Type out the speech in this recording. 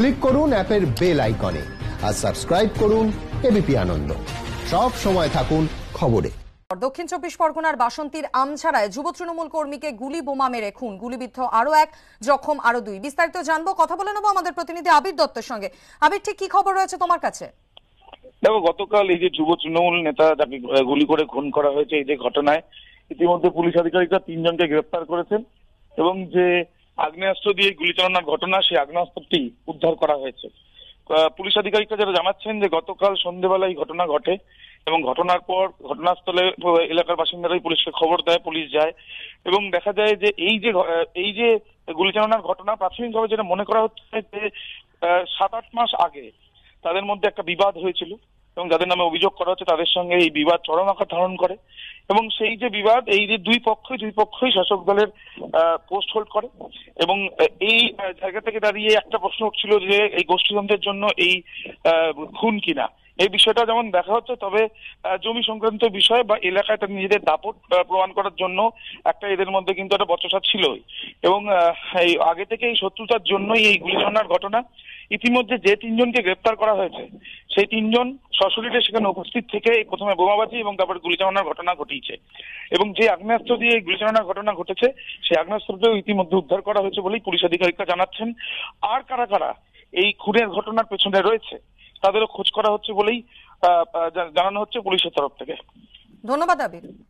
click করুন অ্যাপের bell আইকনে আর সাবস্ক্রাইব করুন এবিপি আনন্দ সব সময় থাকুন খবরে দক্ষিণ চব্বিশ পরগনার বাসন্তীর আমছাড়ায় যুব তৃণমূল কর্মীকে গুলি বোমা মেরে খুন গুলিবিদ্ধ আরো এক জখম আরো দুই বিস্তারিত জানবো কথা বলে নেবো আমাদের প্রতিনিধি আবির দত্তের সঙ্গে আবির ঠিক কি খবর রয়েছে তোমার কাছে দেখো গতকাল এই যে যুব তৃণমূল নেতা যাকে গুলি করে খুন করা হয়েছে এই যে ঘটনায় ইতিমধ্যে পুলিশ আধিকারিকরা তিনজনকে গ্রেপ্তার করেছেন এবং যে আগ্নেয়াস্ত্র দিয়ে গুলি চালানোর ঘটনা সেই আগ্নেয়াস্ত্রটি উদ্ধার করা হয়েছে পুলিশ আধিকারিকরা যারা জানাচ্ছেন যে গতকাল সন্ধেবেলা এই ঘটনা ঘটে এবং ঘটনার পর ঘটনাস্থলে এলাকার বাসিন্দারাই পুলিশকে খবর দেয় পুলিশ যায় এবং দেখা যায় যে এই যে এই যে গুলি চালানোর ঘটনা প্রাথমিকভাবে যেটা মনে করা হচ্ছে যে সাত আট মাস আগে তাদের মধ্যে একটা বিবাদ হয়েছিল এবং যাদের নামে অভিযোগ করা হচ্ছে তাদের সঙ্গে এই বিবাদ চরম আকার ধারণ করে এবং সেই যে বিবাদ এই যে দুই পক্ষই দুই পক্ষই শাসক দলের পোস্ট হোল্ড করে এবং এই জায়গা থেকে দাঁড়িয়ে একটা প্রশ্ন উঠছিল যে এই গোষ্ঠীদ্বন্দ্বের জন্য এই খুন কিনা এই বিষয়টা যেমন দেখা হচ্ছে তবে জমি সংক্রান্ত বিষয় বা এলাকায় তার নিজেদের দাপট প্রমাণ করার জন্য একটা এদের মধ্যে কিন্তু একটা বচসা ছিলই এবং এই আগে থেকে এই শত্রুতার জন্যই এই গুলিচালনার ঘটনা ইতিমধ্যে যে তিনজনকে গ্রেপ্তার করা হয়েছে সেই তিনজন সশরীরে সেখানে উপস্থিত থেকে প্রথমে বোমাবাজি এবং তারপরে চালানোর ঘটনা ঘটিয়েছে এবং যে আগ্নেয়াস্ত্র দিয়ে এই চালানোর ঘটনা ঘটেছে সেই আগ্নেয়াস্ত্রকেও ইতিমধ্যে উদ্ধার করা হয়েছে বলেই পুলিশ আধিকারিকরা জানাচ্ছেন আর কারা কারা এই খুনের ঘটনার পেছনে রয়েছে তাদেরও খোঁজ করা হচ্ছে বলেই জানানো হচ্ছে পুলিশের তরফ থেকে ধন্যবাদ আবির